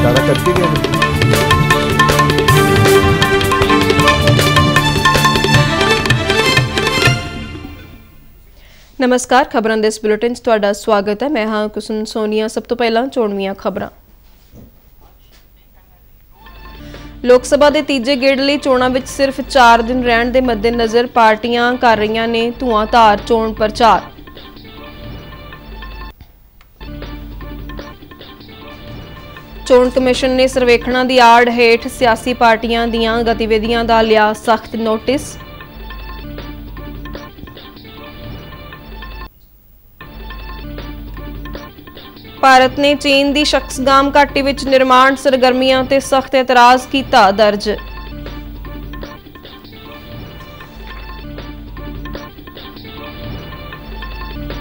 ਜ਼ਿਆਦਾ ਨਮਸਕਾਰ ਖਬਰਾਂ ਦੇ ਇਸ ਬੁਲੇਟਿਨ 'ਚ ਤੁਹਾਡਾ ਸਵਾਗਤ ਹੈ ਮੈਂ ਹਾਂ ਕੁਸਨ ਸੋਨੀਆ ਸਭ ਤੋਂ ਪਹਿਲਾਂ ਚੋਣਵੀਆਂ ਖਬਰਾਂ ਲੋਕ ਸਭਾ ਦੇ ਤੀਜੇ ਗੇੜ ਲਈ ਚੋਣਾਂ ਵਿੱਚ ਸਿਰਫ 4 ਦਿਨ ਰਹਿਣ ਦੇ ਮੱਦੇਨਜ਼ਰ ਪਾਰਟੀਆਂ ਕਰ ਰਹੀਆਂ ਨੇ ਧੂਆਂ ਧਾਰ ਚੋਣ ਪ੍ਰਚਾਰ ਚੋਣ ਕਮਿਸ਼ਨ ਨੇ ਸਰਵੇਖਣਾ ਦੀ ਆੜ ਹੇਠ ਸਿਆਸੀ ਪਾਰਟੀਆਂ ਦੀਆਂ ਗਤੀਵਿਧੀਆਂ ਦਾ ਲਿਆ ਸਖਤ ਨੋਟਿਸ ਭਾਰਤ ਨੇ ਚੀਨ ਦੀ ਸ਼ਖਸਗਾਮ ਘਾਟੀ ਵਿੱਚ ਨਿਰਮਾਣ ਸਰਗਰਮੀਆਂ ਤੇ ਸਖਤ ਇਤਰਾਜ਼ ਕੀਤਾ ਦਰਜ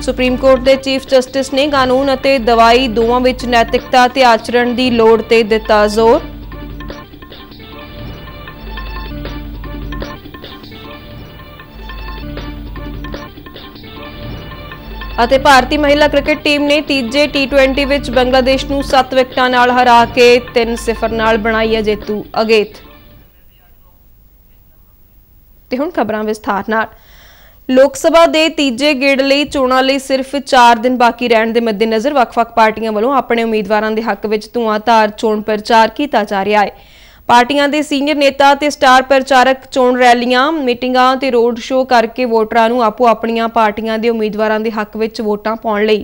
ਸੁਪਰੀਮ ਕੋਰਟ ਦੇ ਚੀਫ ਜਸਟਿਸ ਨੇ ਕਾਨੂੰਨ ਅਤੇ ਦਵਾਈ ਦੋਵਾਂ ਵਿੱਚ ਨੈਤਿਕਤਾ ਤੇ ਆਚਰਣ ਦੀ ਲੋੜ ਤੇ ਦਿੱਤਾ ਜ਼ੋਰ ਅਤੇ ਭਾਰਤੀ ਮਹਿਲਾ ਕ੍ਰਿਕਟ ਟੀਮ ਨੇ ਤੀਜੇ T20 ਵਿੱਚ ਬੰਗਲਾਦੇਸ਼ ਨੂੰ 7 ਵਿਕਟਾਂ ਨਾਲ ਹਰਾ ਕੇ 3-0 ਨਾਲ ਬਣਾਈ ਹੈ ਜੇਤੂ ਅਗੇਤ ਤੇ ਹੁਣ ਖਬਰਾਂ ਵਿਸਥਾਰ ਨਾਲ ਲੋਕ ਸਭਾ ਦੇ ਤੀਜੇ ਗੇੜ ਲਈ ਚੋਣਾਂ ਲਈ ਸਿਰਫ 4 ਦਿਨ ਬਾਕੀ ਰਹਿਣ ਦੇ ਮੱਦੇਨਜ਼ਰ ਵੱਖ-ਵੱਖ ਪਾਰਟੀਆਂ ਵੱਲੋਂ ਆਪਣੇ ਉਮੀਦਵਾਰਾਂ ਦੇ ਹੱਕ ਵਿੱਚ ਧੂਆਂਧਾਰ ਚੋਣ ਪ੍ਰਚਾਰ ਕੀਤਾ ਜਾ ਰਿਹਾ ਹੈ। ਪਾਰਟੀਆਂ ਦੇ ਸੀਨੀਅਰ ਨੇਤਾ ਤੇ ਸਟਾਰ ਪ੍ਰਚਾਰਕ ਚੋਣ ਰੈਲੀਆਂ, ਮੀਟਿੰਗਾਂ ਤੇ ਰੋਡ ਸ਼ੋਅ ਕਰਕੇ ਵੋਟਰਾਂ ਨੂੰ ਆਪੋ ਆਪਣੀਆਂ ਪਾਰਟੀਆਂ ਦੇ ਉਮੀਦਵਾਰਾਂ ਦੇ ਹੱਕ ਵਿੱਚ ਵੋਟਾਂ ਪਾਉਣ ਲਈ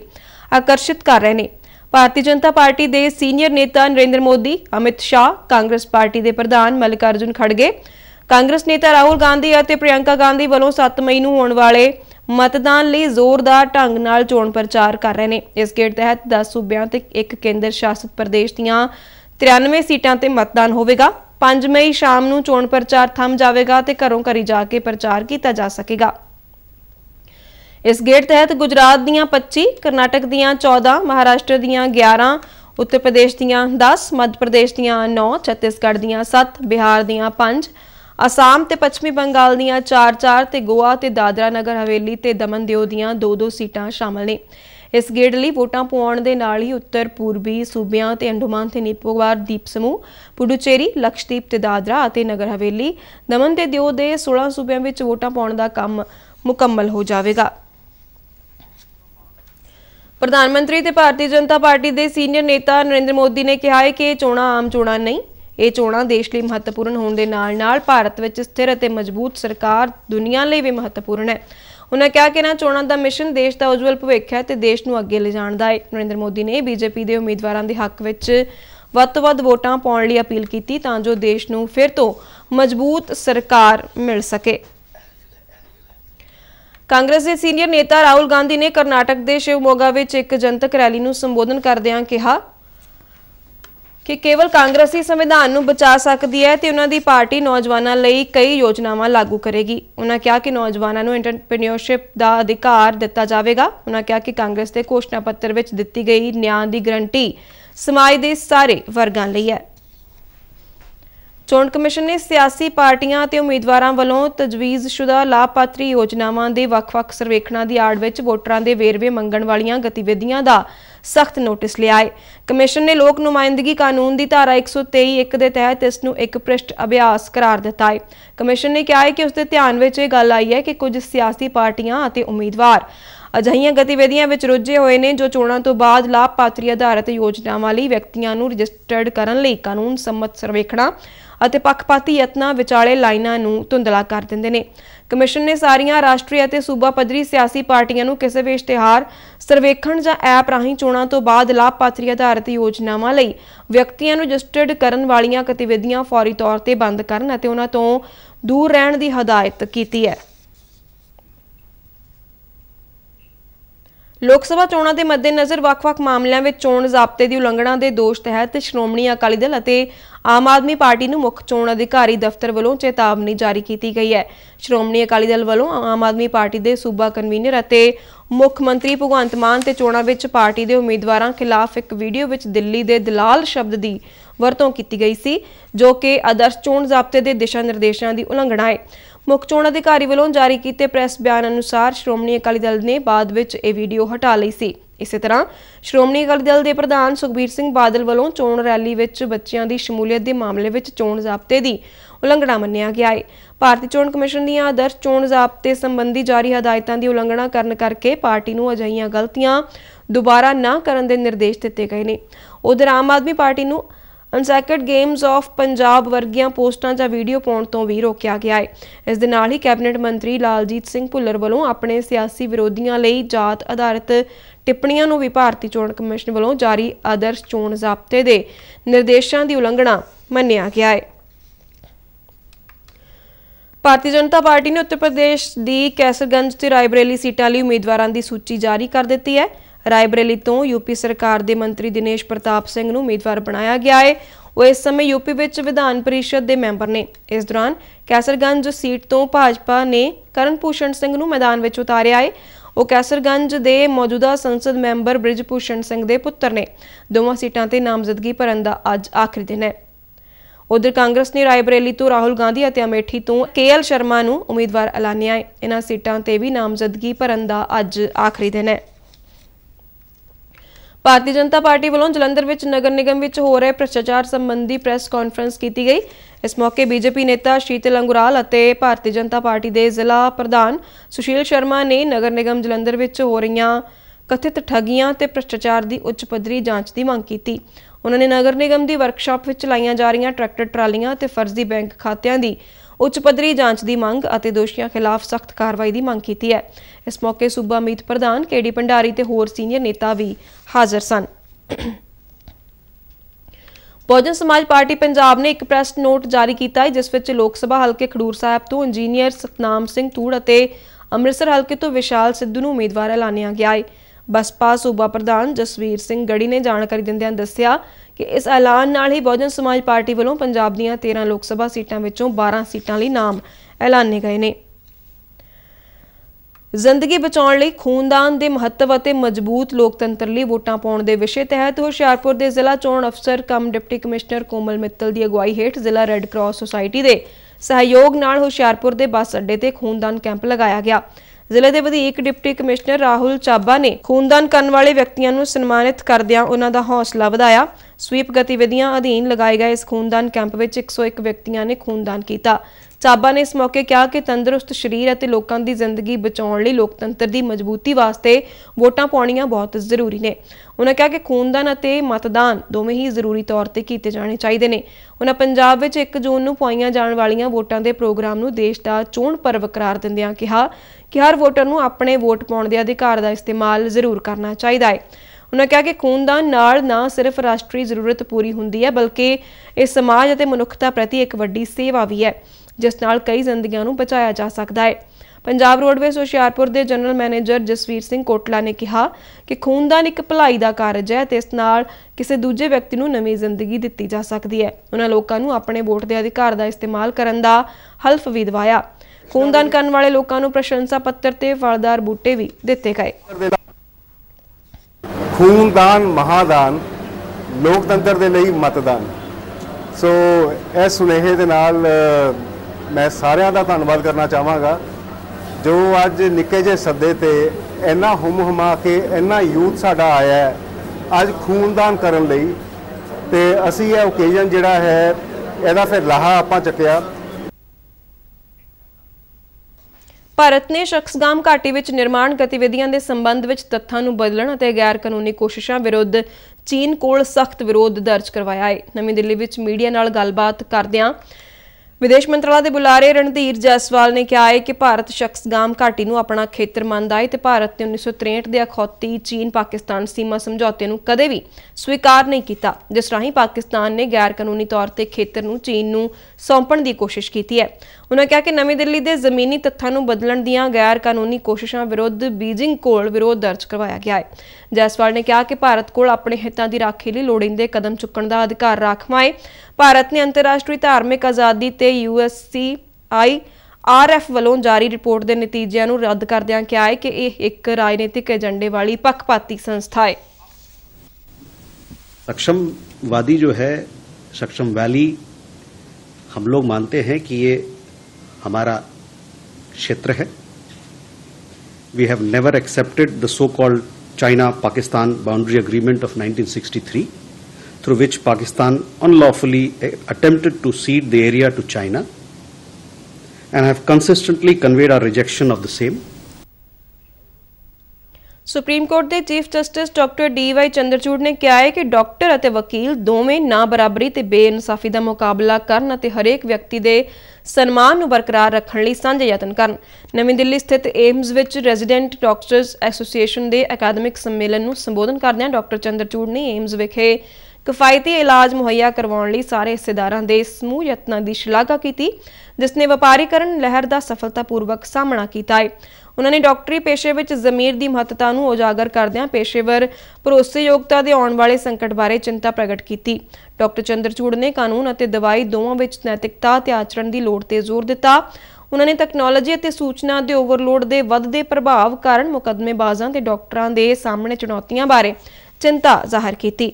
ਆਕਰਸ਼ਿਤ ਕਰ ਰਹੇ ਨੇ। ਭਾਰਤੀ ਜਨਤਾ ਪਾਰਟੀ ਦੇ ਸੀਨੀਅਰ ਨੇਤਾ ਨਰਿੰਦਰ ਮੋਦੀ, ਅਮਿਤ ਸ਼ਾਹ, ਕਾਂਗਰਸ ਪਾਰਟੀ ਦੇ ਪ੍ਰਧਾਨ ਮਲਕਾਰਜੁਨ ਖੜਗੇ ਕਾਂਗਰਸ ਨੇਤਾ ਰਾਹੁਲ ਗਾਂਧੀ ਅਤੇ ਪ੍ਰਿਯੰਕਾ ਗਾਂਧੀ ਵੱਲੋਂ 7 ਮਈ ਨੂੰ ਹੋਣ ਵਾਲੇ ਮਤਦਾਨ ਲਈ ਜ਼ੋਰਦਾਰ ਢੰਗ ਨਾਲ ਚੋਣ ਪ੍ਰਚਾਰ ਕਰ ਰਹੇ ਨੇ ਇਸ ਗੇੜ ਤਹਿਤ 10 ਸੂਬਿਆਂ ਤੇ ਇੱਕ ਕੇਂਦਰ ਸ਼ਾਸਿਤ ਪ੍ਰਦੇਸ਼ ਦੀਆਂ 93 ਸੀਟਾਂ ਤੇ ਮਤਦਾਨ ਹੋਵੇਗਾ 5 ਮਈ ਸ਼ਾਮ ਨੂੰ ਚੋਣ ਪ੍ਰਚਾਰ ਥੰਮ ਜਾਵੇਗਾ ਤੇ ਘਰੋਂ ਘਰੀ ਜਾ ਕੇ ਪ੍ਰਚਾਰ ਕੀਤਾ ਜਾ ਸਕੇਗਾ ਇਸ ਗੇੜ ਤਹਿਤ ਗੁਜਰਾਤ ਦੀਆਂ 25 ਕਰਨਾਟਕ ਦੀਆਂ 14 ਮਹਾਰਾਸ਼ਟਰ ਦੀਆਂ 11 ਉੱਤਰ ਪ੍ਰਦੇਸ਼ ਦੀਆਂ 10 ਮੱਧ ਪ੍ਰਦੇਸ਼ ਦੀਆਂ 9 ਛੱਤੀਸਗੜ੍ਹ ਦੀਆਂ 7 ਬਿਹਾਰ ਦੀਆਂ 5 ਅਸਾਮ ਤੇ ਪੱਛਮੀ ਬੰਗਾਲ ਦੀਆਂ 4-4 ਤੇ ਗੋਆ ਤੇ ਦਾਦਰਾ ਨਗਰ ਹਵੇਲੀ ਤੇ ਦਮਨ ਦਿਓ ਦੀਆਂ 2-2 ਸੀਟਾਂ ਸ਼ਾਮਲ ਨੇ ਇਸ ਗੇੜ ਲਈ ਵੋਟਾਂ ਪਵਾਉਣ ਦੇ ਨਾਲ ਹੀ ਉੱਤਰ ਪੂਰਬੀ ਸੂਬਿਆਂ ਤੇ ਅੰਡਮਾਨ ਤੇ ਨਿਕੋਬਾਰ ਦੀਪ ਸਮੂਹ ਪੁਡੂਚੇਰੀ ਲਕਸ਼ਦੀਪ ਤੇ ਦਾਦਰਾ ਅਤੇ ਨਗਰ ਹਵੇਲੀ ਦਮਨ ਤੇ ਦਿਓ ਦੇ 16 ਸੂਬਿਆਂ ਵਿੱਚ ਵੋਟਾਂ ਪਾਉਣ ਦਾ ਕੰਮ ਮੁਕੰਮਲ ਹੋ ਜਾਵੇਗਾ ਪ੍ਰਧਾਨ ਮੰਤਰੀ ਤੇ ਭਾਰਤੀ ਜਨਤਾ ਪਾਰਟੀ ਦੇ ਸੀਨੀਅਰ ਨੇਤਾ ਨਰਿੰਦਰ ਮੋਦੀ ਨੇ ਕਿਹਾ ਹੈ ਕਿ ਚੋਣਾਂ ਆਮ ਚੋਣਾਂ ਨਹੀਂ ਇਹ ਚੋਣਾਂ ਦੇਸ਼ ਲਈ ਮਹੱਤਵਪੂਰਨ ਹੋਣ ਦੇ ਨਾਲ-ਨਾਲ ਭਾਰਤ ਵਿੱਚ ਸਥਿਰ ਅਤੇ ਮਜ਼ਬੂਤ ਸਰਕਾਰ ਦੁਨੀਆ ਲਈ ਵੀ ਮਹੱਤਵਪੂਰਨ ਹੈ ਉਹਨਾਂ ਕਿਹਾ ਕਿ ਨਾ ਚੋਣਾਂ ਦਾ ਮਿਸ਼ਨ ਦੇਸ਼ ਦਾ ਉਜਵਲ ਭਵਿੱਖ ਹੈ ਤੇ ਦੇਸ਼ ਨੂੰ ਅੱਗੇ ਲਿਜਾਣ ਦਾ ਹੈ ਨਰਿੰਦਰ ਮੋਦੀ ਨੇ ਬੀਜੇਪੀ ਦੇ ਉਮੀਦਵਾਰਾਂ ਦੇ ਹੱਕ ਵਿੱਚ ਵੱਧ ਤੋਂ ਵੱਧ ਵੋਟਾਂ ਪਾਉਣ ਲਈ ਅਪੀਲ ਕੀਤੀ ਤਾਂ ਜੋ ਦੇਸ਼ ਨੂੰ ਫਿਰ ਤੋਂ ਮਜ਼ਬੂਤ ਸਰਕਾਰ ਮਿਲ ਸਕੇ ਕਾਂਗਰਸ ਦੇ ਸੀਨੀਅਰ ਨੇਤਾ ਰਾਹੁਲ ਗਾਂਧੀ ਨੇ ਕਰਨਾਟਕ ਦੇ ਸ਼ਿਵਮੋਗਾ ਵਿੱਚ ਇੱਕ ਜਨਤਕ ਰੈਲੀ ਨੂੰ ਸੰਬੋਧਨ ਕਰਦਿਆਂ ਕਿਹਾ ਕਿ ਕੇਵਲ ਕਾਂਗਰਸ ਹੀ ਸੰਵਿਧਾਨ ਨੂੰ ਬਚਾ ਸਕਦੀ ਹੈ ਤੇ ਉਹਨਾਂ ਦੀ ਪਾਰਟੀ ਨੌਜਵਾਨਾਂ ਲਈ ਕਈ ਯੋਜਨਾਵਾਂ ਲਾਗੂ ਕਰੇਗੀ ਉਹਨਾਂ ਕਿਹਾ ਕਿ ਨੌਜਵਾਨਾਂ ਨੂੰ ਐਂਟਰਪ੍ਰੀਨਿਓਰਸ਼ਿਪ ਦਾ ਅਧਿਕਾਰ ਦਿੱਤਾ ਜਾਵੇਗਾ ਉਹਨਾਂ ਕਿਹਾ ਕਿ ਕਾਂਗਰਸ ਦੇ ਘੋਸ਼ਣਾ ਪੱਤਰ ਵਿੱਚ ਦਿੱਤੀ ਗਈ ਨਿਆਂ ਦੀ ਗਰੰਟੀ ਸਮਾਜ ਦੇ ਸਾਰੇ ਵਰਗਾਂ ਲਈ ਹੈ ਚੋਣ ਕਮਿਸ਼ਨ ਨੇ ਸਿਆਸੀ ਪਾਰਟੀਆਂ ਤੇ ਉਮੀਦਵਾਰਾਂ ਵੱਲੋਂ ਤਜਵੀਜ਼ਸ਼ੁਦਾ ਲਾਭਪਾਤਰੀ ਯੋਜਨਾਵਾਂ ਦੇ ਵੱਖ-ਵੱਖ ਸਰਵੇਖਣਾਂ ਦੀ ਆੜ ਵਿੱਚ ਵੋਟਰਾਂ ਦੇ ਵੇਰਵੇ ਮੰਗਣ ਵਾਲੀਆਂ ਗਤੀਵਿਧੀਆਂ ਦਾ ਸਖਤ ਨੋਟਿਸ ਲਿਆ ਹੈ ਕਮਿਸ਼ਨ ਨੇ ਲੋਕ ਨੁਮਾਇੰਦਗੀ ਕਾਨੂੰਨ ਦੀ ਧਾਰਾ 123.1 ਦੇ ਤਹਿਤ ਇਸ ਨੂੰ ਇੱਕ ਪ੍ਰਿਸ਼ਟ ਅਭਿਆਸ ਕਰਾਰ ਦਿੱਤਾ ਹੈ ਕਮਿਸ਼ਨ ਨੇ ਕਿਹਾ ਹੈ ਕਿ ਉਸ ਦੇ ਧਿਆਨ ਵਿੱਚ ਇਹ ਗੱਲ ਆਈ ਹੈ ਕਿ ਕੁਝ ਸਿਆਸੀ ਪਾਰਟੀਆਂ ਅਤੇ ਉਮੀਦਵਾਰ ਅਜਿਹੀਆਂ ਗਤੀਵਿਧੀਆਂ ਵਿੱਚ ਰੁੱਝੇ ਹੋਏ ਨੇ ਜੋ ਚੋਣਾਂ ਤੋਂ ਬਾਅਦ ਲਾਭਪਾਤਰੀ ਆਧਾਰਿਤ ਯੋਜਨਾਵਾਂ ਲਈ ਵਿਅਕਤੀਆਂ ਨੂੰ ਰਜਿਸਟਰਡ ਕਰਨ ਲਈ ਕਾਨੂੰਨ ਸੰਮਤ ਸਰਵੇਖਣਾ ਅਤੇ ਪੱਖਪਾਤੀ ਯਤਨਾਂ ਵਿਚਾਲੇ ਲਾਈਨਾਂ ਨੂੰ ਧੁੰਦਲਾ ਕਰ ਦਿੰਦੇ ਨੇ ਕਮਿਸ਼ਨ ਨੇ ਸਾਰੀਆਂ ਰਾਸ਼ਟਰੀ ਅਤੇ ਸੂਬਾ ਪੱਧਰੀ ਸਿਆਸੀ ਪਾਰਟੀਆਂ ਨੂੰ ਕਿਸੇ ਵੀ ਇਸ਼ਤਿਹਾਰ ਸਰਵੇਖਣ ਜਾਂ ਐਪ ਰਾਹੀਂ ਚੋਣਾਂ ਤੋਂ ਬਾਅਦ ਲਾਭਪਾਤਰੀ ਆਧਾਰਿਤ ਯੋਜਨਾਵਾਂ ਲਈ ਵਿਅਕਤੀਆਂ ਨੂੰ ਰਜਿਸਟਰਡ ਕਰਨ ਵਾਲੀਆਂ ਗਤੀਵਿਧੀਆਂ ਫੌਰੀ ਤੌਰ ਤੇ ਬੰਦ ਕਰਨ ਅਤੇ ਉਹਨਾਂ ਤੋਂ ਦੂਰ ਰਹਿਣ ਦੀ ਹਦਾਇਤ ਕੀਤੀ ਹੈ ਲੋਕ ਸਭਾ ਚੋਣਾਂ ਦੇ ਮੱਦੇਨਜ਼ਰ ਵੱਖ-ਵੱਖ ਮਾਮਲਿਆਂ ਵਿੱਚ ਚੋਣ ਜ਼ਾਬਤੇ ਦੀ ਉਲੰਘਣਾ ਦੇ ਦੋਸ਼ ਤਹਿਤ ਸ਼੍ਰੋਮਣੀ ਅਕਾਲੀ ਦਲ ਅਤੇ ਆਮ ਆਦਮੀ ਪਾਰਟੀ ਨੂੰ ਮੁੱਖ ਚੋਣ ਅਧਿਕਾਰੀ ਦਫ਼ਤਰ ਵੱਲੋਂ ਚੇਤਾਵਨੀ ਜਾਰੀ ਕੀਤੀ ਗਈ ਹੈ ਸ਼੍ਰੋਮਣੀ ਅਕਾਲੀ ਦਲ ਵੱਲੋਂ ਆਮ ਆਦਮੀ ਪਾਰਟੀ ਦੇ ਸੂਬਾ ਕਨਵੀਨਰ ਅਤੇ ਮੁੱਖ ਮੰਤਰੀ ਭਗਵੰਤ ਮਾਨ ਤੇ ਚੋਣਾਂ ਵਿੱਚ ਪਾਰਟੀ ਦੇ ਉਮੀਦਵਾਰਾਂ ਖਿਲਾਫ ਇੱਕ ਵੀਡੀਓ ਵਿੱਚ ਦਿੱਲੀ ਦੇ ਦਲਾਲ ਸ਼ਬਦ ਦੀ ਵਰਤੋਂ ਕੀਤੀ ਗਈ ਸੀ ਜੋ ਕਿ ਆਦਰਸ਼ ਚੋਣ ਜ਼ਾਬਤੇ ਦੇ ਦਿਸ਼ਾ ਨਿਰਦੇਸ਼ਾਂ ਦੀ ਉਲੰਘਣਾ ਹੈ ਮੁੱਖ ਚੋਣ ਅਧਿਕਾਰੀ ਵੱਲੋਂ ਜਾਰੀ ਕੀਤੇ ਪ੍ਰੈਸ ਬਿਆਨ ਅਨੁਸਾਰ ਸ਼੍ਰੋਮਣੀ ਅਕਾਲੀ ਦਲ ਨੇ ਬਾਅਦ ਵਿੱਚ ਇਹ ਵੀਡੀਓ ਹਟਾ ਲਈ ਸੀ ਇਸੇ ਤਰ੍ਹਾਂ ਸ਼੍ਰੋਮਣੀ ਅਕਾਲੀ ਦਲ ਦੇ ਪ੍ਰਧਾਨ ਸੁਖਬੀਰ ਸਿੰਘ ਬਾਦਲ ਵੱਲੋਂ ਚੋਣ ਰੈਲੀ ਵਿੱਚ ਬੱਚਿਆਂ ਦੀ ਸ਼ਮੂਲੀਅਤ ਦੇ ਮਾਮਲੇ ਵਿੱਚ ਚੋਣ ਜ਼ਾਬਤੇ ਦੀ ਉਲੰਘਣਾ ਮੰਨਿਆ ਗਿਆ ਹੈ ਭਾਰਤੀ ਚੋਣ ਕਮਿਸ਼ਨ ਦੀਆਂ ਆਦਰਸ਼ ਚੋਣ ਜ਼ਾਬਤੇ ਸੰਬੰਧੀ ਜਾਰੀ ਹਦਾਇਤਾਂ ਦੀ ਉਲੰਘਣਾ ਕਰਨ ਕਰਕੇ ਪਾਰਟੀ ਨੂੰ ਅਜਈਆਂ ਗਲਤੀਆਂ ਦੁਬਾਰਾ ਨਾ ਕਰਨ ਦੇ ਨਿਰਦੇਸ਼ ਦਿੱਤੇ ਗਏ ਨੇ ਉਧਰ ਆਮ ਆਦਮੀ ਪਾਰਟੀ ਨੂੰ ਅਨਸੈਕਰਡ ਗੇਮਸ ਆਫ ਪੰਜਾਬ ਵਰਗੀਆਂ ਪੋਸਟਾਂ ਜਾਂ ਵੀਡੀਓ ਪਾਉਣ ਤੋਂ ਵੀ ਰੋਕਿਆ ਗਿਆ ਹੈ ਇਸ ਦੇ ਨਾਲ ਹੀ ਕੈਬਨਿਟ ਮੰਤਰੀ ਲਾਲਜੀਤ ਸਿੰਘ ਭੁੱਲਰ ਵੱਲੋਂ ਆਪਣੇ ਸਿਆਸੀ ਵਿਰੋਧੀਆਂ ਲਈ ਜਾਤ ਆਧਾਰਿਤ ਟਿੱਪਣੀਆਂ ਨੂੰ ਵੀ ਭਾਰਤੀ ਚੋਣ ਕਮਿਸ਼ਨ ਵੱਲੋਂ ਜਾਰੀ ਆਦਰਸ਼ ਚੋਣ ਜ਼ਾਬਤੇ ਦੇ ਨਿਰਦੇਸ਼ਾਂ ਦੀ ਉਲੰਘਣਾ ਮੰਨਿਆ ਗਿਆ ਹੈ ਭਾਰਤੀ ਜਨਤਾ ਪਾਰਟੀ ਨੇ ਉੱਤਰ ਪ੍ਰਦੇਸ਼ ਦੀ ਕੈਸਰਗੰਜ ਤੇ ਰਾਇਬਰੇਲੀ ਸੀਟਾਂ ਲਈ ਉਮੀਦਵਾਰਾਂ ਦੀ ਸੂਚੀ ਜਾਰੀ ਕਰ ਦਿੱਤੀ ਹੈ ਰਾਇਬਰੇਲੀ ਤੋਂ ਯੂਪੀ ਸਰਕਾਰ ਦੇ ਮੰਤਰੀ ਦਿਨੇਸ਼ ਪ੍ਰਤਾਪ ਸਿੰਘ ਨੂੰ ਉਮੀਦਵਾਰ ਬਣਾਇਆ ਗਿਆ ਹੈ ਉਹ ਇਸ ਸਮੇਂ ਯੂਪੀ ਵਿੱਚ ਵਿਧਾਨ ਪਰਿਸ਼ਦ ਦੇ ਮੈਂਬਰ ਨੇ ਇਸ ਦੌਰਾਨ ਕੈਸਰਗੰਜ ਸੀਟ ਤੋਂ ਭਾਜਪਾ ਨੇ ਕਰਨ ਪੂਸ਼ਣ ਸਿੰਘ ਨੂੰ ਮੈਦਾਨ ਵਿੱਚ ਉਤਾਰਿਆ ਹੈ ਉਹ ਕੈਸਰਗੰਜ ਦੇ ਮੌਜੂਦਾ ਸੰਸਦ ਮੈਂਬਰ ਬ੍ਰਿਜਪੂਸ਼ਣ ਸਿੰਘ ਦੇ ਪੁੱਤਰ ਨੇ ਦੋਵਾਂ ਸੀਟਾਂ ਤੇ ਨਾਮਜ਼ਦਗੀ ਭਰਨ ਦਾ ਅੱਜ ਆਖਰੀ ਦਿਨ ਹੈ ਉਧਰ ਕਾਂਗਰਸ ਨੇ ਰਾਇਬਰੇਲੀ ਤੋਂ ਰਾਹੁਲ ਗਾਂਧੀ ਅਤੇ ਅਮੇਠੀ ਤੋਂ ਕੇਐਲ ਸ਼ਰਮਾ ਨੂੰ ਉਮੀਦਵਾਰ ਐਲਾਨਿਆ ਹੈ ਇਹਨਾਂ ਸੀਟਾਂ ਤੇ ਵੀ ਨਾਮਜ਼ਦਗੀ ਭਰਨ ਦਾ ਅੱਜ ਆਖਰੀ ਦਿਨ ਹੈ ਭਾਰਤੀ ਜਨਤਾ ਪਾਰਟੀ ਵੱਲੋਂ ਜਲੰਧਰ ਵਿੱਚ ਨਗਰ ਨਿਗਮ ਵਿੱਚ ਹੋ ਰਹੇ ਭ੍ਰਿਸ਼ਟਾਚਾਰ ਸੰਬੰਧੀ ਪ੍ਰੈਸ ਕਾਨਫਰੰਸ ਕੀਤੀ ਗਈ ਇਸ ਮੌਕੇ ਬੀਜੇਪੀ ਨੇਤਾ ਸ਼ੀਤਲ ਅੰਗੁਰਾਲ ਅਤੇ ਭਾਰਤੀ ਜਨਤਾ ਪਾਰਟੀ ਦੇ ਜ਼ਿਲ੍ਹਾ ਪ੍ਰਧਾਨ ਸੁਸ਼ੀਲ ਸ਼ਰਮਾ ਨੇ ਨਗਰ ਨਿਗਮ ਜਲੰਧਰ ਵਿੱਚ ਹੋ ਰਹੀਆਂ ਕਥਿਤ ਠੱਗੀਆਂ ਤੇ ਭ੍ਰਿਸ਼ਟਾਚਾਰ ਦੀ ਉੱਚ ਪੱਧਰੀ ਜਾਂਚ ਦੀ ਮੰਗ ਕੀਤੀ ਉਹਨਾਂ ਨੇ ਨਗਰ ਨਿਗਮ ਦੀ ਵਰਕਸ਼ਾਪ ਵਿੱਚ ਚਲਾਈਆਂ ਜਾ ਰਹੀਆਂ ਟਰੈਕਟਰ ਟਰਾਲੀਆਂ ਤੇ ਫਰਜ਼ੀ ਬੈਂਕ ਖਾਤਿਆਂ ਦੀ ਉੱਚ ਪੱਧਰੀ ਜਾਂਚ ਦੀ ਮੰਗ ਅਤੇ ਦੋਸ਼ੀਆਂ ਖਿਲਾਫ ਸਖਤ ਕਾਰਵਾਈ ਦੀ ਮੰਗ ਕੀਤੀ ਹੈ ਇਸ ਮੌਕੇ ਸੂਬਾ ਮੀਤ ਪ੍ਰਧਾਨ ਕੇਡੀ ਭੰਡਾਰੀ ਤੇ ਹੋਰ ਸੀਨੀਅਰ ਨੇਤਾ ਵੀ ਹਾਜ਼ਰ ਸਨ ਬਹੁਜਨ ਸਮਾਜ ਪਾਰਟੀ ਪੰਜਾਬ ਨੇ ਇੱਕ ਪ੍ਰੈਸ ਨੋਟ ਜਾਰੀ ਕੀਤਾ ਹੈ ਜਿਸ ਵਿੱਚ ਲੋਕ ਸਭਾ ਹਲਕੇ ਖਡੂਰ ਸਾਹਿਬ ਤੋਂ ਇੰਜੀਨੀਅਰ ਸਤਨਾਮ ਸਿੰਘ ਤੂੜ ਅਤੇ ਅੰਮ੍ਰਿਤਸਰ ਹਲਕੇ ਤੋਂ ਵਿਸ਼ਾਲ ਸਿੱਧੂ ਨੂੰ ਉਮੀਦਵਾਰ ਐਲਾਨਿਆ ਗਿਆ ਹੈ ਬਸਪਾ ਸੂਬਾ ਪ੍ਰਧਾਨ ਜਸਵੀਰ ਸਿੰਘ ਗੜੀ ਨੇ ਜਾਣਕਾਰੀ ਦਿੰਦਿਆਂ ਦੱਸਿਆ ਕਿ ਇਸ ਐਲਾਨ ਨਾਲ ਹੀ ਬਹੁਜਨ ਸਮਾਜ ਪਾਰਟੀ ਵੱਲੋਂ ਪੰਜਾਬ ਦੀਆਂ 13 ਲੋਕ ਸਭਾ ਸੀਟਾਂ ਵਿੱਚੋਂ 12 ਸੀਟਾਂ ਲਈ ਨਾਮ ਐਲਾਨੇ ਗਏ ਨੇ ਜ਼ਿੰਦਗੀ ਬਚਾਉਣ ਲਈ ਖੂਨਦਾਨ ਦੇ ਮਹੱਤਵ ਅਤੇ ਮਜ਼ਬੂਤ ਲੋਕਤੰਤਰ ਲਈ ਵੋਟਾਂ ਪਾਉਣ ਦੇ ਵਿਸ਼ੇ ਤਹਿਤ ਹੁਸ਼ਿਆਰਪੁਰ ਦੇ ਜ਼ਿਲ੍ਹਾ ਚੋਣ ਅਫਸਰ cum deputy commissioner Komal Mittal ਦੀ ਅਗਵਾਈ ਹੇਠ ਜ਼ਿਲ੍ਹਾ ਰੈੱਡ ਕਰਾਸ ਸੁਸਾਇਟੀ ਦੇ ਸਹਿਯੋਗ ਨਾਲ ਹੁਸ਼ਿਆਰਪੁਰ ਦੇ ਬੱਸ ਅੱਡੇ ਤੇ ਖੂਨਦਾਨ ਕੈਂਪ ਲਗਾਇਆ ਗਿਆ ਜ਼ਿਲ੍ਹੇ ਦੇ ਵਧੀਕ ਡਿਪਟੀ ਕਮਿਸ਼ਨਰ ਰਾਹੁਲ ਚਾਬਾ ਨੇ ਖੂਨਦਾਨ ਕਰਨ ਵਾਲੇ ਵਿਅਕਤੀਆਂ ਨੂੰ ਸਨਮਾਨਿਤ ਕਰਦਿਆਂ ਉਹਨਾਂ ਦਾ ਹੌਸਲਾ ਵਧਾਇਆ ਸਵੀਪ ਗਤੀਵਿਧੀਆਂ ਅਧੀਨ ਲਗਾਏ ਗਏ ਇਸ ਖੂਨਦਾਨ ਕੈਂਪ ਵਿੱਚ 101 ਵਿਅਕਤੀਆਂ ਨੇ ਖੂਨਦਾਨ ਕੀਤਾ ਚਾਬਾ ਨੇ ਇਸ ਮੌਕੇ ਕਿਹਾ ਕਿ ਤੰਦਰੁਸਤ ਸਰੀਰ ਅਤੇ ਲੋਕਾਂ ਦੀ ਜ਼ਿੰਦਗੀ ਬਚਾਉਣ ਲਈ ਲੋਕਤੰਤਰ ਦੀ ਮਜ਼ਬੂਤੀ ਵਾਸਤੇ ਵੋਟਾਂ ਪਾਉਣੀਆਂ ਬਹੁਤ ਜ਼ਰੂਰੀ ਨੇ ਉਹਨਾਂ ਕਿਹਾ ਕਿ ਖੂਨਦਾਨ ਅਤੇ ਮਤਦਾਨ ਦੋਵੇਂ ਹੀ ਜ਼ਰੂਰੀ ਤੌਰ ਤੇ ਕੀਤੇ ਜਾਣੇ ਚਾਹੀਦੇ ਨੇ ਉਹਨਾਂ ਪੰਜਾਬ ਵਿੱਚ 1 ਜੂਨ ਨੂੰ ਪਾਈਆਂ ਜਾਣ ਵਾਲੀਆਂ ਵੋਟਾਂ ਦੇ ਪ੍ਰੋਗਰਾਮ ਨੂੰ ਦੇਸ਼ ਦਾ ਚੋਣ ਪਰਵ ਕਰਾਰ ਦਿੰਦਿਆਂ ਕਿਹਾ ਕਿ ਹਰ ਵੋਟਰ ਨੂੰ ਆਪਣੇ ਵੋਟ ਪਾਉਣ ਦੇ ਅਧਿਕਾਰ ਦਾ ਇਸਤੇਮਾਲ ਜ਼ਰੂਰ ਕਰਨਾ ਚਾਹੀਦਾ ਹੈ ਉਹਨਾਂ ਕਿਹਾ ਕਿ ਖੂਨਦਾਨ ਨਾਲ ਨਾ ਸਿਰਫ ਰਾਸ਼ਟਰੀ ਜ਼ਰੂਰਤ ਪੂਰੀ ਹੁੰਦੀ ਹੈ ਬਲਕਿ ਇਹ ਸਮਾਜ ਅਤੇ ਮਨੁੱਖਤਾ ਪ੍ਰਤੀ ਇੱਕ ਵੱਡੀ ਸੇਵਾ ਵੀ ਹੈ ਜਿਸ ਨਾਲ ਕਈ ਜ਼ਿੰਦਗੀਆਂ ਨੂੰ ਬਚਾਇਆ ਜਾ ਸਕਦਾ ਹੈ ਪੰਜਾਬ ਰੋਡਵੇਜ਼ ਹੁਸ਼ਿਆਰਪੁਰ ਦੇ ਜਨਰਲ ਮੈਨੇਜਰ ਜਸਵੀਰ ਸਿੰਘ ਕੋਟਲਾ ਨੇ ਕਿਹਾ ਕਿ ਖੂਨਦਾਨ ਇੱਕ ਭਲਾਈ ਦਾ ਕਾਰਜ ਹੈ ਤੇ ਇਸ ਨਾਲ ਕਿਸੇ ਦੂਜੇ ਵਿਅਕਤੀ ਨੂੰ ਨਵੀਂ ਜ਼ਿੰਦਗੀ ਦਿੱਤੀ ਜਾ ਸਕਦੀ ਹੈ ਉਹਨਾਂ ਲੋਕਾਂ ਨੂੰ ਆਪਣੇ ਵੋਟ ਦੇ ਅਧਿਕਾਰ ਦਾ ਇਸਤੇਮਾਲ ਕਰਨ ਦਾ ਹਲਫ ਵੀ ਦਿਵਾਇਆ ਖੂਨਦਾਨ ਕਰਨ ਵਾਲੇ ਲੋਕਾਂ ਨੂੰ ਪ੍ਰਸ਼ੰਸਾ ਪੱਤਰ ਤੇ ਫਲਦਾਰ ਬੂਟੇ ਵੀ ਦਿੱਤੇ ਗਏ ਖੂਨਦਾਨ ਮਹਾਦਾਨ ਲੋਕਤੰਤਰ ਦੇ ਲਈ ਮਤਦਾਨ ਸੋ ਇਹ ਸੁਨੇਹੇ ਦੇ ਨਾਲ ਮੈਂ ਸਾਰਿਆਂ ਦਾ ਧੰਨਵਾਦ ਕਰਨਾ ਚਾਹਾਂਗਾ ਜੋ ਅੱਜ ਨਿੱਕੇ ਜੇ ਸੱਦੇ ਤੇ ਇੰਨਾ ਹਮ ਹਮਾ ਕੇ ਇੰਨਾ ਯੂਥ ਸਾਡਾ ਆਇਆ ਹੈ ਅੱਜ ਖੂਨਦਾਨ ਕਰਨ ਲਈ ਤੇ ਅਸੀਂ ਇਹ ਓਕੇਜਨ ਜਿਹੜਾ ਹੈ ਇਹਦਾ ਫਿਰ ਲਾਹਾ ਆਪਾਂ ਚੱਕਿਆ ਭਾਰਤ ਨੇ ਸ਼ਖਸਗਾਮ ਘਾਟੀ ਵਿੱਚ ਨਿਰਮਾਣ ਗਤੀਵਿਧੀਆਂ ਦੇ ਸੰਬੰਧ ਵਿੱਚ ਤੱਥਾਂ ਨੂੰ ਬਦਲਣ ਅਤੇ ਗੈਰ ਕਾਨੂੰਨੀ ਕੋਸ਼ਿਸ਼ਾਂ ਵਿਰੁੱਧ ਚੀਨ ਕੋਲ ਸਖਤ ਵਿਰੋਧ ਦਰਜ ਕਰਵਾਇਆ ਹੈ ਨਵੀਂ ਦਿੱਲੀ ਵਿੱਚ ਮੀਡੀਆ ਨਾਲ ਗੱਲਬਾਤ ਕਰਦਿਆਂ ਵਿਦੇਸ਼ ਮੰਤਰਾਲਾ ਦੇ ਬੁਲਾਰੇ ਰਣਧੀਰ ਜੈਸਵਾਲ ਨੇ ਕਿਹਾ ਹੈ ਕਿ ਭਾਰਤ ਸ਼ਖਸਗਾਮ ਘਾਟੀ ਨੂੰ ਆਪਣਾ ਖੇਤਰ ਮੰਨਦਾ ਹੈ ਤੇ ਭਾਰਤ ਨੇ 1963 ਦੇ ਅਖੌਤੀ ਚੀਨ ਪਾਕਿਸਤਾਨ ਸੀਮਾ ਸਮਝੌਤੇ ਨੂੰ ਕਦੇ ਵੀ ਸਵੀਕਾਰ ਨਹੀਂ ਕੀਤਾ ਜਿਸ ਰਾਹੀਂ ਪਾਕਿਸਤਾਨ ਨੇ ਗੈਰ ਕਾਨੂੰਨੀ ਤੌਰ ਤੇ ਖੇਤਰ ਨੂੰ ਚੀਨ ਨੂੰ ਸੌਂਪਣ ਦੀ ਕੋਸ਼ਿਸ਼ ਕੀਤੀ ਹੈ ਉਹਨਾਂ ਕਿਹਾ ਕਿ ਨਵੀਂ ਦਿੱਲੀ ਦੇ ਜ਼ਮੀਨੀ ਤੱਥਾਂ ਨੂੰ ਬਦਲਣ ਦੀਆਂ ਗੈਰ ਕਾਨੂੰਨੀ ਕੋਸ਼ਿਸ਼ਾਂ ਵਿਰੁੱਧ ਬੀਜਿੰਗ ਕੋਲ ਵਿਰੋਧ ਦਰਜ ਕਰਵਾਇਆ ਗਿਆ ਹੈ ਜੈਸਵਾਲ ਨੇ ਕਿਹਾ ਕਿ ਭਾਰਤ ਕੋਲ ਆਪਣੇ ਹਿੱਤਾਂ ਦੀ ਰਾਖੀ ਲਈ ਲੋੜੀਂਦੇ ਕਦਮ ਚੁੱਕਣ ਦਾ ਅਧਿਕਾਰ ਰੱਖਮਾ ਹੈ ਭਾਰਤ ਨੇ ਅੰਤਰਰਾਸ਼ਟਰੀ ਧਾਰਮਿਕ ਆਜ਼ਾਦੀ ਤੇ ਯੂਐਸਸੀ ਆਈ ਆਰਐਫ ਵੱਲੋਂ ਜਾਰੀ ਰਿਪੋਰਟ ਦੇ ਨਤੀਜਿਆਂ ਨੂੰ ਰੱਦ ਕਰਦਿਆਂ ਕਿਹਾ ਹੈ ਕਿ ਇਹ ਇੱਕ ਰਾਜਨੀਤਿਕ ਏਜੰਡੇ ਵਾਲੀ ਪੱਖਪਾਤੀ ਸੰਸਥਾ ਹੈ ਸਖਸ਼ਮਵਾਦੀ ਜੋ ਹੈ ਸਖਸ਼ਮ ਵੈਲੀ ਹਮ ਲੋਗ ਮੰਨਤੇ ਹਨ ਕਿ ਇਹ हमारा क्षेत्र है we have never accepted the so called China Pakistan boundary agreement of 1963, through which Pakistan unlawfully attempted to cede the area to China and have consistently conveyed our rejection of the same supreme court ਦੇ chief justice doctor D Y Chandrachud ਨੇ ਕਿਹਾ ਹੈ ਕਿ doctor ਅਤੇ ਵਕੀਲ ਦੋਵੇਂ ਨਾ ਬਰਾਬਰੀ ਤੇ ਬੇਇਨਸਾਫੀ ਦਾ ਮੁਕਾਬਲਾ ਕਰਨ ਅਤੇ ਹਰੇਕ ਵਿਅਕਤੀ ਦੇ ਸਨਮਾਨ ਨੂੰ ਬਰਕਰਾਰ ਰੱਖਣ ਲਈ ਸਾਂਝੇ ਯਤਨ ਕਰਨ ਨਵੀਂ ਦਿੱਲੀ ਸਥਿਤ ਏਮਸ ਵਿੱਚ ਰੈਜ਼ੀਡੈਂਟ ਡਾਕਟਰਸ ਐਸੋਸੀਏਸ਼ਨ ਦੇ ਅਕਾਦਮਿਕ ਸੰਮੇਲਨ ਨੂੰ ਸੰਬੋਧਨ ਕਰਦਿਆਂ ਡਾਕਟਰ ਚੰਦਰਚੂੜ ਨੇ ਏਮਸ ਵਿਖੇ ਕਿਫਾਇਤੀ ਇਲਾਜ ਮੁਹੱਈਆ ਕਰਵਾਉਣ ਲਈ ਸਾਰੇ ਹਿੱਸੇਦਾਰਾਂ ਦੇ ਸਮੂਹ ਯਤਨਾਂ ਦੀ ਸ਼ਲਾਘਾ ਕੀਤੀ ਜਿਸ ਨੇ ਵਪਾਰੀਕਰਨ ਲਹਿਰ ਦਾ ਸਫਲਤਾਪੂਰਵਕ ਸਾਹਮਣਾ ਕੀਤਾ ਹੈ ਉਹਨਾਂ ਨੇ ਡਾਕਟਰੀ ਪੇਸ਼ੇ ਵਿੱਚ ਜ਼ਮੀਰ ਦੀ ਮਹੱਤਤਾ ਨੂੰ ਉਜਾਗਰ ਕਰਦਿਆਂ ਪੇਸ਼ੇਵਰ ਭਰੋਸੇਯੋਗਤਾ ਦੇ ਆਉਣ ਵਾਲੇ ਸੰਕਟ ਬਾਰੇ ਚਿੰਤਾ ਪ੍ਰਗਟ ਕੀਤੀ ਡਾਕਟਰ ਚੰਦਰਚੂੜ ਨੇ ਕਾਨੂੰਨ ਅਤੇ ਦਵਾਈ ਦੋਵਾਂ ਵਿੱਚ ਨੈਤਿਕਤਾ ਤੇ ਆਚਰਣ ਦੀ ਲੋੜ ਤੇ ਜ਼ੋਰ ਦਿੱਤਾ ਉਹਨਾਂ ਨੇ ਟੈਕਨੋਲੋਜੀ ਅਤੇ ਸੂਚਨਾ ਦੇ ਓਵਰਲੋਡ ਦੇ ਵੱਧਦੇ ਪ੍ਰਭਾਵ ਕਾਰਨ ਮੁਕਦਮੇਬਾਜ਼ਾਂ ਤੇ ਡਾਕਟਰਾਂ ਦੇ ਸਾਹਮਣੇ ਚੁਣੌਤੀਆਂ ਬਾਰੇ ਚਿੰਤਾ ਜ਼ਾਹਰ ਕੀਤੀ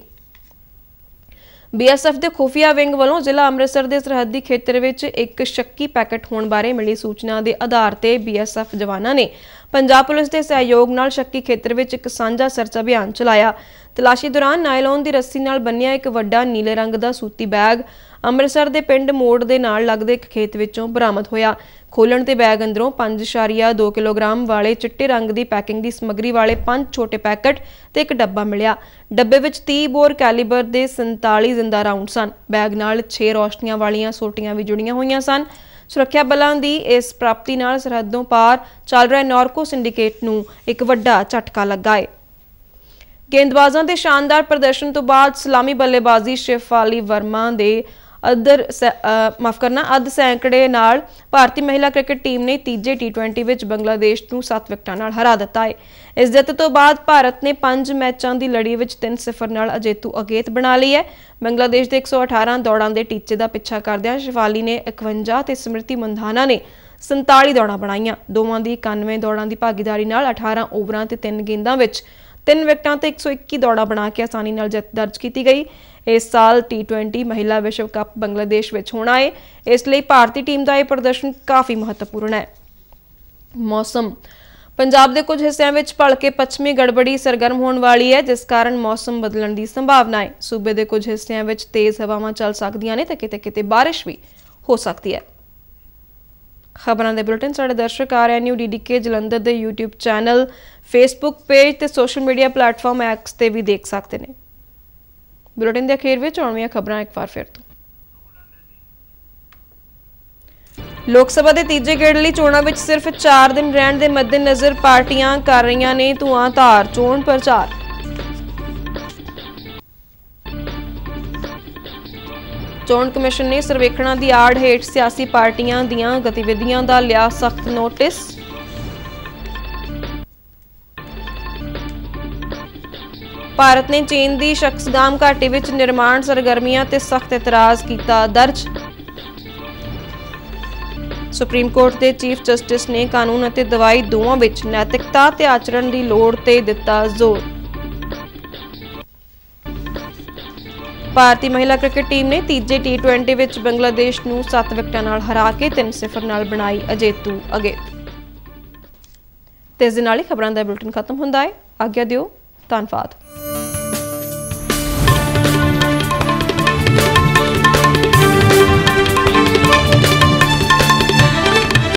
ਬੀਐਸਐਫ ਦੇ ਖੁਫੀਆ ਵਿੰਗ ਵੱਲੋਂ ਜ਼ਿਲ੍ਹਾ ਅੰਮ੍ਰਿਤਸਰ ਦੇ ਸਰਹੱਦੀ ਖੇਤਰ ਵਿੱਚ ਇੱਕ ਸ਼ੱਕੀ ਪੈਕੇਟ ਹੋਣ ਬਾਰੇ ਮਿਲੀ ਸੂਚਨਾ ਦੇ ਆਧਾਰ ਤੇ ਬੀਐਸਐਫ ਜਵਾਨਾਂ ਨੇ ਪੰਜਾਬ ਪੁਲਿਸ ਦੇ ਸਹਿਯੋਗ ਨਾਲ ਸ਼ੱਕੀ ਖੇਤਰ ਵਿੱਚ ਇੱਕ ਸਾਂਝਾ ਸਰਚ ਅਭਿਆਨ ਚਲਾਇਆ ਤਲਾਸ਼ੀ ਦੌਰਾਨ ਨਾਇਲੋਨ ਦੀ ਰੱਸੀ ਨਾਲ ਬੰਨਿਆ ਇੱਕ ਵੱਡਾ ਨੀਲੇ ਰੰਗ ਦਾ ਸੂਤੀ ਬੈਗ ਅੰਮ੍ਰਿਤਸਰ ਦੇ ਪਿੰਡ ਮੋੜ ਦੇ ਨਾਲ ਲੱਗਦੇ ਇੱਕ ਖੇਤ ਵਿੱਚੋਂ ਬਰਾਮਦ ਹੋਇਆ ਖੋਲਣ ਤੇ ਬੈਗ ਅੰਦਰੋਂ 5.2 ਕਿਲੋਗ੍ਰਾਮ ਵਾਲੇ ਚਿੱਟੇ ਰੰਗ ਦੀ ਪੈਕਿੰਗ ਦੀ ਸਮੱਗਰੀ ਵਾਲੇ ਪੰਜ ਛੋਟੇ ਪੈਕਟ ਤੇ ਇੱਕ ਡੱਬਾ ਮਿਲਿਆ ਡੱਬੇ ਵਿੱਚ 30 ਬੋਰ ਕੈਲੀਬਰ ਦੇ 47 ਜ਼ਿੰਦਾ ਰਾਉਂਡ ਸਨ ਬੈਗ ਨਾਲ 6 ਰੋਸ਼ਨੀਆਂ ਵਾਲੀਆਂ ਸੋਟੀਆਂ ਵੀ ਜੁੜੀਆਂ ਹੋਈਆਂ ਸਨ ਸੁਰੱਖਿਆ ਬਲਾਂ ਦੀ ਇਸ ਪ੍ਰਾਪਤੀ ਨਾਲ ਸਰਹੱਦੋਂ ਪਾਰ ਚੱਲ ਰਿਹਾ ਨੌਰਕੋ ਸਿੰਡੀਕੇਟ ਨੂੰ ਇੱਕ ਵੱਡਾ ਝਟਕਾ ਲੱਗਾ ਹੈ ਗੇਂਦਬਾਜ਼ਾਂ ਦੇ ਸ਼ਾਨਦਾਰ ਪ੍ਰਦਰਸ਼ਨ ਤੋਂ ਬਾਅਦ ਸਲਾਮੀ ਬੱਲੇਬਾਜ਼ੀ ਸ਼ੇਫਾਲੀ ਵਰਮਾ ਦੇ ਅਦਰ ਮਾਫ ਕਰਨਾ ਅੱਧ ਸੈਂਕੜੇ ਨਾਲ ਭਾਰਤੀ ਮਹਿਲਾ ਕ੍ਰਿਕਟ ਟੀਮ ਨੇ ਤੀਜੇ ਟੀ20 ਵਿੱਚ ਬੰਗਲਾਦੇਸ਼ ਨੂੰ 7 ਵਿਕਟਾਂ ਨਾਲ ਹਰਾ ਦਿੱਤਾ ਹੈ ਇਸ ਜਿੱਤ ਤੋਂ ਬਾਅਦ ਭਾਰਤ ਨੇ 5 ਮੈਚਾਂ ਦੀ ਲੜੀ ਵਿੱਚ 3-0 ਨਾਲ ਅਜੇਤੂ ਅਗੇਤ ਬਣਾ ਲਈ ਹੈ ਬੰਗਲਾਦੇਸ਼ ਦੇ 118 ਦੌੜਾਂ ਦੇ ਟੀਚੇ ਦਾ ਪਿੱਛਾ ਕਰਦਿਆਂ ਸ਼ਿਵਾਲੀ ਨੇ 51 ਤੇ ਸਮ੍ਰਿਤੀ ਮੰਧਾਨਾ ਨੇ 47 ਦੌੜਾਂ ਬਣਾਈਆਂ ਦੋਵਾਂ ਦੀ 91 ਦੌੜਾਂ ਦੀ ਭਾਗੀਦਾਰੀ ਨਾਲ 18 ਓਵਰਾਂ ਤੇ 3 ਗੇਂਦਾਂ ਵਿੱਚ 3 ਵਿਕਟਾਂ ਤੇ 121 ਦੌੜਾਂ ਬਣਾ ਕੇ ਆਸਾਨੀ ਨਾਲ ਜਿੱਤ ਦਰਜ ਕੀਤੀ ਗਈ ਇਸ ਸਾਲ T20 ਮਹਿਲਾ ਵਿਸ਼ਵ ਕੱਪ ਬੰਗਲਾਦੇਸ਼ ਵਿੱਚ ਹੋਣਾ ਹੈ ਇਸ ਲਈ ਭਾਰਤੀ ਟੀਮ ਦਾ ਇਹ ਪ੍ਰਦਰਸ਼ਨ ਕਾਫੀ ਮਹੱਤਵਪੂਰਨ ਹੈ ਮੌਸਮ ਪੰਜਾਬ ਦੇ ਕੁਝ ਹਿੱਸਿਆਂ ਵਿੱਚ ਭਲਕੇ ਪੱਛਮੀ ਗੜਬੜੀ ਸਰਗਰਮ ਹੋਣ ਵਾਲੀ ਹੈ ਜਿਸ ਕਾਰਨ ਮੌਸਮ ਬਦਲਣ ਦੀ ਸੰਭਾਵਨਾ ਹੈ ਸੂਬੇ ਦੇ ਕੁਝ ਹਿੱਸਿਆਂ ਵਿੱਚ ਤੇਜ਼ ਹਵਾਵਾਂ ਚੱਲ ਸਕਦੀਆਂ ਨੇ ਤੇ ਕਿਤੇ-ਕਿਤੇ ਬਾਰਿਸ਼ ਵੀ ਹੋ ਸਕਦੀ ਹੈ ਖਬਰਾਂ ਦੇ ਬੁਲੇਟਿਨ ਸਾਡੇ ਦਰਸ਼ਕ ਆ ਰਹੇ ਨਿਊ ਡੀਡੀਕੇ ਜਲੰਧਰ ਦੇ YouTube ਚੈਨਲ Facebook ਪੇਜ ਤੇ ਸੋਸ਼ਲ ਮੀਡੀਆ ਪਲੇਟਫਾਰਮ ਐਕਸ ਤੇ ਵੀ ਦੇਖ ਸਕਦੇ ਨੇ ਬੁਲੇਟਿਨ ਦੇ ਅਖੀਰ ਵਿੱਚ ਆਉਣੀਆਂ ਖਬਰਾਂ ਇੱਕ ਵਾਰ ਫਿਰ ਤੋਂ ਲੋਕ ਸਭਾ ਦੇ ਤੀਜੇ ਗੇੜ ਲਈ ਚੋਣਾਂ ਵਿੱਚ ਸਿਰਫ 4 ਦਿਨ ਰਹਿਣ ਦੇ ਮੱਦੇਨਜ਼ਰ ਪਾਰਟੀਆਂ ਕਰ ਰਹੀਆਂ ਨੇ ਧੂਆਂ ਧਾਰ ਚੋਣ ਪ੍ਰਚਾਰ ਚੋਣ ਕਮਿਸ਼ਨ ਨੇ ਸਰਵੇਖਣਾਂ ਦੀ ਆੜ ਹੇਠ ਸਿਆਸੀ ਪਾਰਟੀਆਂ ਦੀਆਂ ਗਤੀਵਿਧੀਆਂ ਦਾ ਲਿਆ ਸਖਤ ਨੋਟਿਸ ਭਾਰਤ ਨੇ ਚੀਨ ਦੀ ਸ਼ਖਸਗਾਮ ਘਾਟੀ ਵਿੱਚ ਨਿਰਮਾਣ ਸਰਗਰਮੀਆਂ ਤੇ ਸਖਤ ਇਤਰਾਜ਼ ਕੀਤਾ ਦਰਜ ਸੁਪਰੀਮ ਕੋਰਟ ਦੇ ਚੀਫ ਜਸਟਿਸ ਨੇ ਕਾਨੂੰਨ ਅਤੇ ਦਵਾਈ ਦੋਵਾਂ ਵਿੱਚ ਨੈਤਿਕਤਾ ਤੇ ਆਚਰਣ ਦੀ ਲੋੜ ਤੇ ਦਿੱਤਾ ਜ਼ੋਰ ਭਾਰਤੀ ਮਹਿਲਾ ਕ੍ਰਿਕਟ ਟੀਮ ਨੇ ਤੀਜੇ T20 ਵਿੱਚ ਬੰਗਲਾਦੇਸ਼ ਨੂੰ 7 ਵਿਕਟਾਂ ਨਾਲ ਹਰਾ ਕੇ 3-0 ਨਾਲ ਬਣਾਈ ਅਜੇਤੂ ਅਗੇ ਤੇ ਨਾਲ ਹੀ ਖਬਰਾਂ ਦਾ ਬੁਲਟਨ ਖਤਮ ਹੁੰਦਾ ਹੈ ਆਗਿਆ ਦਿਓ ਧੰਨਵਾਦ